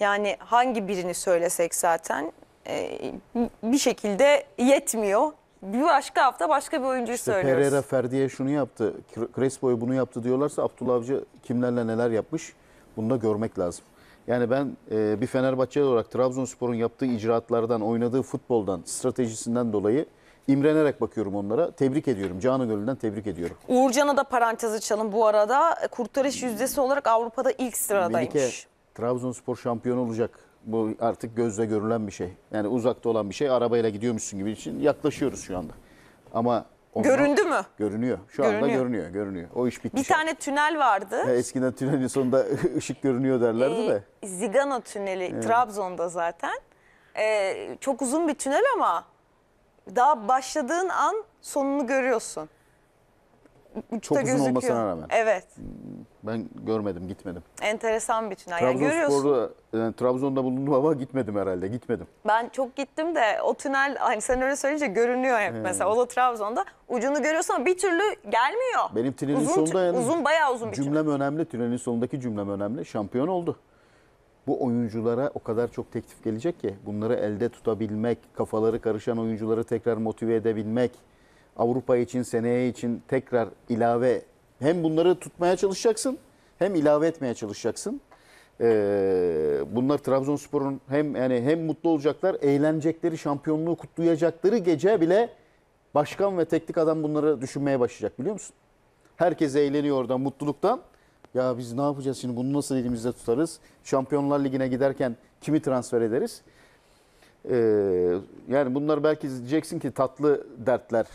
Yani hangi birini söylesek zaten e, bir şekilde yetmiyor. Bir başka hafta başka bir oyuncuyu işte söylüyoruz. Pereira Ferdi'ye şunu yaptı, Crespo'ya bunu yaptı diyorlarsa Abdullah Avcı kimlerle neler yapmış bunu da görmek lazım. Yani ben e, bir Fenerbahçeli olarak Trabzonspor'un yaptığı icraatlardan, oynadığı futboldan, stratejisinden dolayı imrenerek bakıyorum onlara. Tebrik ediyorum. Canı gönülden tebrik ediyorum. Uğurcan'a da parantez açalım bu arada. Kurtarış yüzdesi olarak Avrupa'da ilk sıradaymış. Melike, Trabzonspor şampiyon olacak. Bu artık gözle görülen bir şey. Yani uzakta olan bir şey arabayla gidiyormuşsun gibi için yaklaşıyoruz şu anda. Ama ondan, Göründü mü? Görünüyor. Şu anda Görünüyor. görünüyor, O iş bitmiş. Bir tane tünel vardı. Ha, eskiden tünelin sonunda ışık görünüyor derlerdi ee, de. Ee, Zigano tüneli Trabzon'da zaten. Ee, çok uzun bir tünel ama daha başladığın an sonunu görüyorsun. Uçta Çok uzun gözüküyor. olmasına rağmen. Evet. Hmm. Ben görmedim, gitmedim. Enteresan bir tünel. Yani görüyorsun. Yani, e, Trabzon'da bulundum ama gitmedim herhalde, gitmedim. Ben çok gittim de o tünel, hani sen öyle söyleyince görünüyor hep He. mesela. O da Trabzon'da. Ucunu görüyorsun ama bir türlü gelmiyor. Benim tünelin uzun, sonunda yani uzun, bayağı uzun bir cümlem tünel. önemli. Tünelin sonundaki cümlem önemli. Şampiyon oldu. Bu oyunculara o kadar çok teklif gelecek ki bunları elde tutabilmek, kafaları karışan oyuncuları tekrar motive edebilmek, Avrupa için seneye için tekrar ilave hem bunları tutmaya çalışacaksın hem ilave etmeye çalışacaksın. Ee, bunlar Trabzonspor'un hem yani hem mutlu olacaklar, eğlenecekleri, şampiyonluğu kutlayacakları gece bile başkan ve teknik adam bunları düşünmeye başlayacak biliyor musun? Herkes eğleniyor orada mutluluktan. Ya biz ne yapacağız şimdi bunu nasıl elimizde tutarız? Şampiyonlar Ligi'ne giderken kimi transfer ederiz? Ee, yani bunlar belki diyeceksin ki tatlı dertler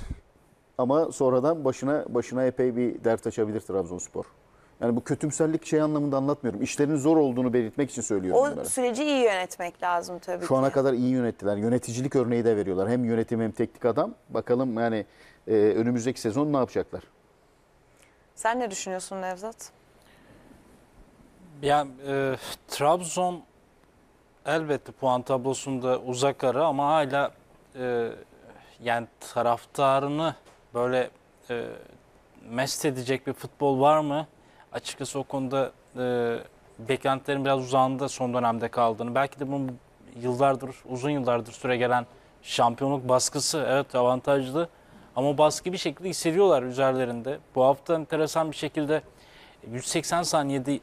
ama sonradan başına başına epey bir dert açabilir Trabzonspor. Yani bu kötümserlik şey anlamında anlatmıyorum. İşlerin zor olduğunu belirtmek için söylüyorum O bunları. süreci iyi yönetmek lazım tabii Şu ana kadar iyi yönettiler. Yöneticilik örneği de veriyorlar. Hem yönetim hem teknik adam. Bakalım yani e, önümüzdeki sezon ne yapacaklar? Sen ne düşünüyorsun Nevzat? Yani e, Trabzon elbette puan tablosunda uzak ara ama hala e, yani taraftarını böyle e, mest edecek bir futbol var mı? Açıkçası o konuda e, beklentilerin biraz uzağında son dönemde kaldığını. Belki de bunun yıllardır, uzun yıllardır süre gelen şampiyonluk baskısı evet avantajlı ama baskı bir şekilde hissediyorlar üzerlerinde. Bu hafta enteresan bir şekilde 180 saniyede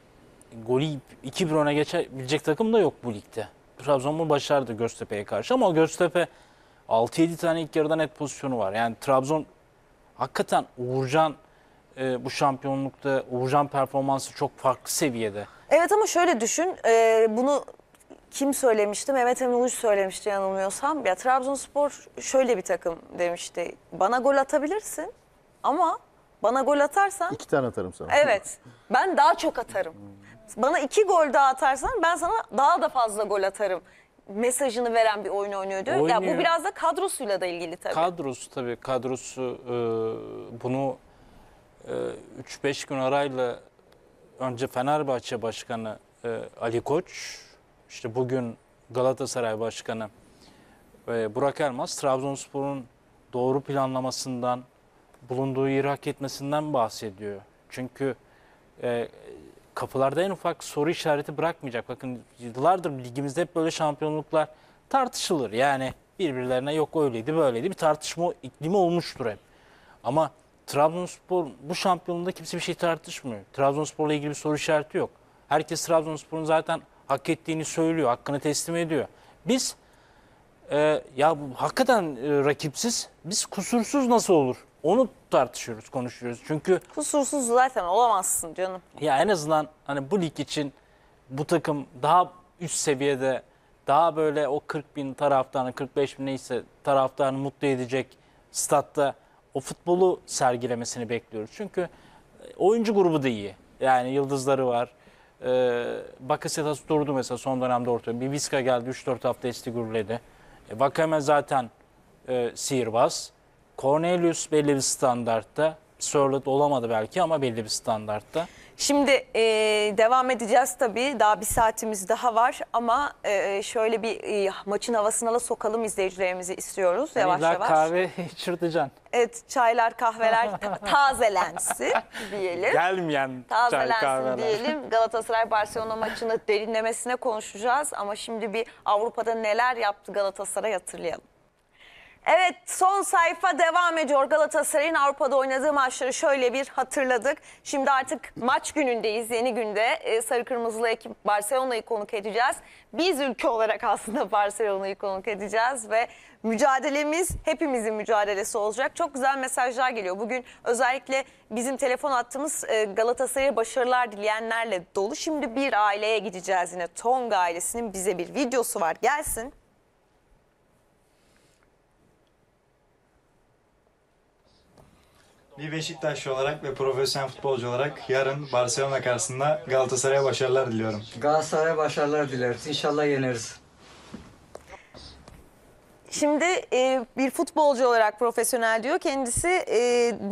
golü 2-1 öne geçebilecek takım da yok bu ligde. Trabzon bunu başardı Göztepe'ye karşı ama Göztepe 6-7 tane ilk yarıda net pozisyonu var. Yani Trabzon hakikaten Uğurcan e, bu şampiyonlukta Uğurcan performansı çok farklı seviyede. Evet ama şöyle düşün e, bunu kim söylemişti? Mehmet Emin Uluç söylemişti yanılmıyorsam. Ya Trabzonspor şöyle bir takım demişti. Bana gol atabilirsin ama bana gol atarsan... İki tane atarım sana. Evet. Ben daha çok atarım. Bana iki gol daha atarsan ben sana daha da fazla gol atarım mesajını veren bir oyun oynuyordu. Oynuyor. Ya bu biraz da kadrosuyla da ilgili tabii. Kadrosu tabii kadrosu e, bunu 3-5 e, gün arayla önce Fenerbahçe Başkanı e, Ali Koç, işte bugün Galatasaray Başkanı e, Burak Elmas, Trabzonspor'un doğru planlamasından, bulunduğu yeri hak etmesinden bahsediyor. Çünkü e, kapılarda en ufak soru işareti bırakmayacak. Bakın yıllardır ligimizde hep böyle şampiyonluklar tartışılır. Yani birbirlerine yok öyleydi böyleydi bir tartışma iklimi olmuştur hep. Ama Trabzonspor bu şampiyonluğunda kimse bir şey tartışmıyor. Trabzonspor'la ilgili bir soru işareti yok. Herkes Trabzonspor'un zaten hak ettiğini söylüyor, hakkını teslim ediyor. Biz e, ya bu, hakikaten e, rakipsiz, biz kusursuz nasıl olur? Onu tartışıyoruz, konuşuyoruz. Çünkü kusursuz zaten olamazsın canım. Ya en azından hani bu lig için bu takım daha üst seviyede daha böyle o 40 bin taraftarını 45 bin neyse taraftarını mutlu edecek statta o futbolu sergilemesini bekliyoruz. Çünkü e, oyuncu grubu da iyi. Yani yıldızları var. Ee, Bakasetas durdu mesela son dönemde ortaya. Bir Viska geldi 3-4 hafta esti gürledi. E, Vakame zaten e, sihirbaz. Cornelius belli bir standartta. Sörlet olamadı belki ama belli bir standartta. Şimdi e, devam edeceğiz tabii. Daha bir saatimiz daha var ama e, şöyle bir e, maçın havasına da sokalım izleyicilerimizi istiyoruz hani yavaş İlla yavaş. kahve çırtacaksın. Evet çaylar kahveler ta- tazelensin diyelim. Gelmeyen çay kahveler. diyelim. Galatasaray Barcelona maçını derinlemesine konuşacağız ama şimdi bir Avrupa'da neler yaptı Galatasaray hatırlayalım. Evet son sayfa devam ediyor. Galatasaray'ın Avrupa'da oynadığı maçları şöyle bir hatırladık. Şimdi artık maç günündeyiz yeni günde. E, Sarı Kırmızılı ekip Barcelona'yı konuk edeceğiz. Biz ülke olarak aslında Barcelona'yı konuk edeceğiz ve mücadelemiz hepimizin mücadelesi olacak. Çok güzel mesajlar geliyor. Bugün özellikle bizim telefon attığımız e, Galatasaray'a başarılar dileyenlerle dolu. Şimdi bir aileye gideceğiz yine. Tonga ailesinin bize bir videosu var. Gelsin. Bir Beşiktaşlı olarak ve profesyonel futbolcu olarak yarın Barcelona karşısında Galatasaray'a başarılar diliyorum. Galatasaray'a başarılar dileriz. İnşallah yeneriz. Şimdi e, bir futbolcu olarak profesyonel diyor. Kendisi e,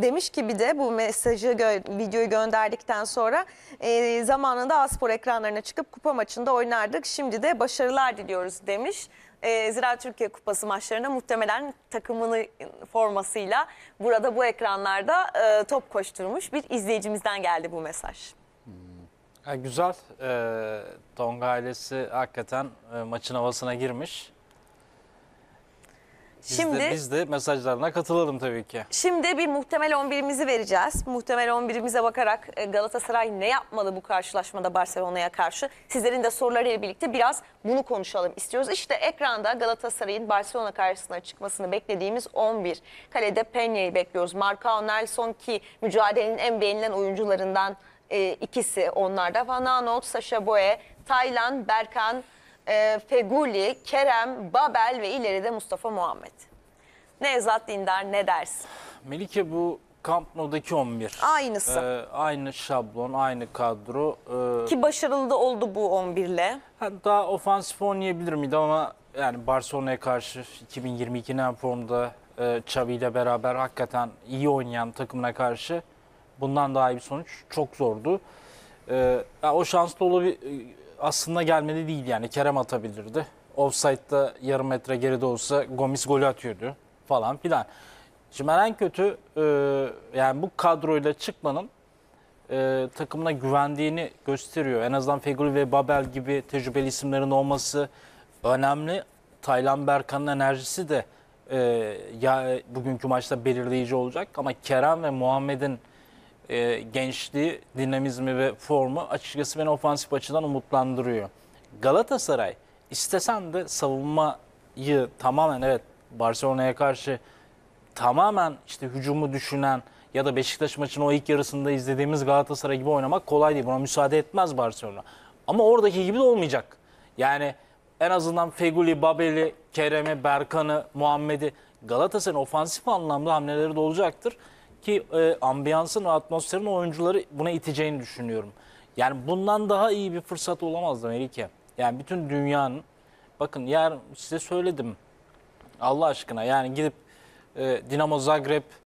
demiş ki bir de bu mesajı gö videoyu gönderdikten sonra e, zamanında Aspor ekranlarına çıkıp kupa maçında oynardık. Şimdi de başarılar diliyoruz demiş. E, Zira Türkiye Kupası maçlarına muhtemelen takımını formasıyla burada bu ekranlarda e, top koşturmuş bir izleyicimizden geldi bu mesaj. Ya hmm. güzel. E, Tonga ailesi hakikaten e, maçın havasına girmiş. Biz Şimdi de, biz de mesajlarına katılalım tabii ki. Şimdi bir muhtemel 11'imizi vereceğiz. Muhtemel 11'imize bakarak e, Galatasaray ne yapmalı bu karşılaşmada Barcelona'ya karşı? Sizlerin de sorularıyla birlikte biraz bunu konuşalım istiyoruz. İşte ekranda Galatasaray'ın Barcelona karşısına çıkmasını beklediğimiz 11. Kalede Peña'yı bekliyoruz. Marcao Nelson ki mücadelenin en beğenilen oyuncularından e, ikisi onlarda. Van Aanholt, Sasha Boye, Taylan, Berkan, e, Feguli, Kerem, Babel ve ileride Mustafa Muhammed. Ne Nevzat Dindar ne dersin? Melike bu Camp Nou'daki 11. Aynısı. Ee, aynı şablon, aynı kadro. Ee, Ki başarılı da oldu bu 11 ile. Daha ofansif oynayabilir miydi ama yani Barcelona'ya karşı 2022'nin formda e, Xavi ile beraber hakikaten iyi oynayan takımına karşı bundan daha iyi bir sonuç çok zordu. Ee, ya o şanslı olabil e, aslında gelmedi değil yani Kerem atabilirdi. Offside'da yarım metre geride olsa Gomis golü atıyordu falan filan. Şimdi ben en kötü e, yani bu kadroyla çıkmanın e, takımına güvendiğini gösteriyor. En azından Fegül ve Babel gibi tecrübeli isimlerin olması önemli. Taylan Berkan'ın enerjisi de e, ya bugünkü maçta belirleyici olacak ama Kerem ve Muhammed'in e, gençliği, dinamizmi ve formu açıkçası beni ofansif açıdan umutlandırıyor. Galatasaray istesen de savunmayı tamamen evet Barcelona'ya karşı tamamen işte hücumu düşünen ya da Beşiktaş maçının o ilk yarısında izlediğimiz Galatasaray gibi oynamak kolay değil. Buna müsaade etmez Barcelona. Ama oradaki gibi de olmayacak. Yani en azından Feguli, Babeli, Kerem'i, Berkan'ı, Muhammed'i Galatasaray'ın ofansif anlamda hamleleri de olacaktır ki e, ambiyansın ve atmosferin oyuncuları buna iteceğini düşünüyorum. Yani bundan daha iyi bir fırsat olamazdı Melike. Yani bütün dünyanın bakın yarın size söyledim Allah aşkına yani gidip e, Dinamo Zagreb